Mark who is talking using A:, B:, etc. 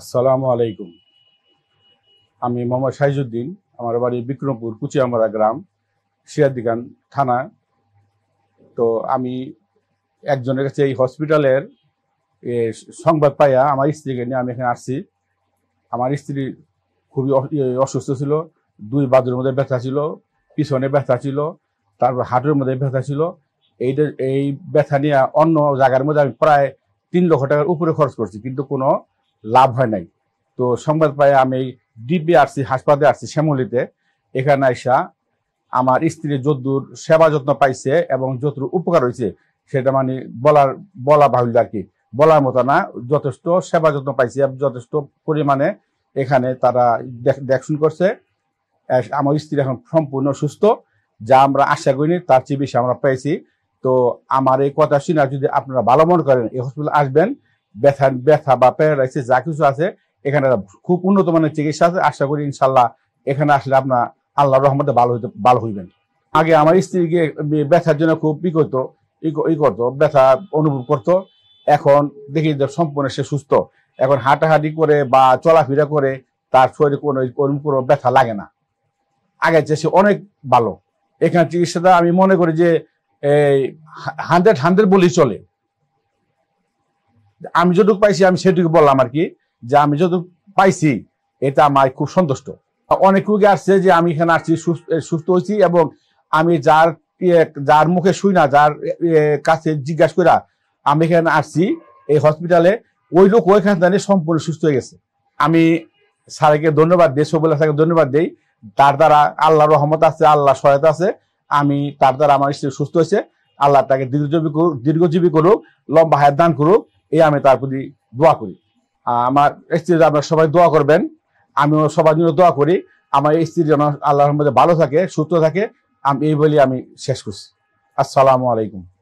A: আসসালামু আলাইকুম আমি মোহাম্মদ সাইজুদ্দিন আমার বাড়ি বিক্রমপুর কুচিয়ামারা গ্রাম সিরাদিগান থানা তো আমি একজনের কাছে এই হসপিটালের সংবাদ পাইয়া আমার স্ত্রীকে নিয়ে আমি এখানে আসছি আমার স্ত্রী খুবই অসুস্থ ছিল দুই বাদুর মধ্যে ব্যথা ছিল পিছনে ব্যথা ছিল তারপর হাঁটুর মধ্যে ব্যথা ছিল এইটা এই ব্যথা নিয়ে অন্য জায়গার মধ্যে আমি প্রায় তিন লক্ষ টাকার উপরে খরচ করছি কিন্তু কোনো লাভ হয় নাই তো সংবাদ পাই আমি আসছি হাসপাতালে আসছি শ্যামলিতে এখানে আসা আমার স্ত্রী যদুর সেবা যত্ন পাইছে এবং যতুর উপকার হয়েছে সেটা মানে বলার বলা বাহুল্য আর কি বলার মতো না যথেষ্ট সেবা যত্ন পাইছে যথেষ্ট পরিমাণে এখানে তারা দেখশুন করছে আমার স্ত্রী এখন সম্পূর্ণ সুস্থ যা আমরা আশা করিনি তার চেয়ে বেশি আমরা পেয়েছি তো আমার এই কথা শুনে যদি আপনারা ভালো মনে করেন এই হসপিটালে আসবেন ব্যথা ব্যথা বা প্যারালাইসিস যা কিছু আছে এখানে খুব উন্নত মানের চিকিৎসা আছে আশা করি ইনশাল্লাহ এখানে আসলে আপনার আল্লাহ রহমতে ভালো হইতে ভালো হইবেন আগে আমার স্ত্রীকে ব্যথার জন্য খুব ই করতো ই করতো ব্যথা অনুভব করতো এখন দেখি যে সম্পূর্ণ সে সুস্থ এখন হাঁটাহাঁটি করে বা চলাফেরা করে তার শরীরে কোনো কোনো ব্যথা লাগে না আগে চেয়ে সে অনেক ভালো এখানে চিকিৎসাটা আমি মনে করি যে এই হান্ড্রেড হান্ড্রেড বলেই চলে আমি যতটুকু পাইছি আমি সেটুকু বললাম আর কি যে আমি যতটুকু পাইছি এটা আমার খুব সন্তুষ্ট অনেক রুগে আসছে যে আমি এখানে আসছি সুস্থ হয়েছি এবং আমি যার ইয়ে, যার মুখে শুই না যার কাছে জিজ্ঞাসা করা আমি এখানে আসছি এই হসপিটালে ওই লোক ওইখান থেকে সম্পূর্ণ সুস্থ হয়ে গেছে আমি স্যারকে ধন্যবাদ দিই সবুল্লা স্যারকে ধন্যবাদ দিই তার দ্বারা আল্লাহ রহমত আছে আল্লাহ সহায়তা আছে আমি তার দ্বারা আমার স্ত্রী সুস্থ হয়েছে আল্লাহ তাকে দীর্ঘজীবী করুক দীর্ঘজীবী করুক লম্বা হায়াত দান করুক এই আমি তার প্রতি দোয়া করি আমার স্ত্রী আপনারা সবাই দোয়া করবেন আমিও সবার জন্য দোয়া করি আমার স্ত্রী যেন আল্লাহর মধ্যে ভালো থাকে সুস্থ থাকে আমি এই বলে আমি শেষ করছি আসসালামু আলাইকুম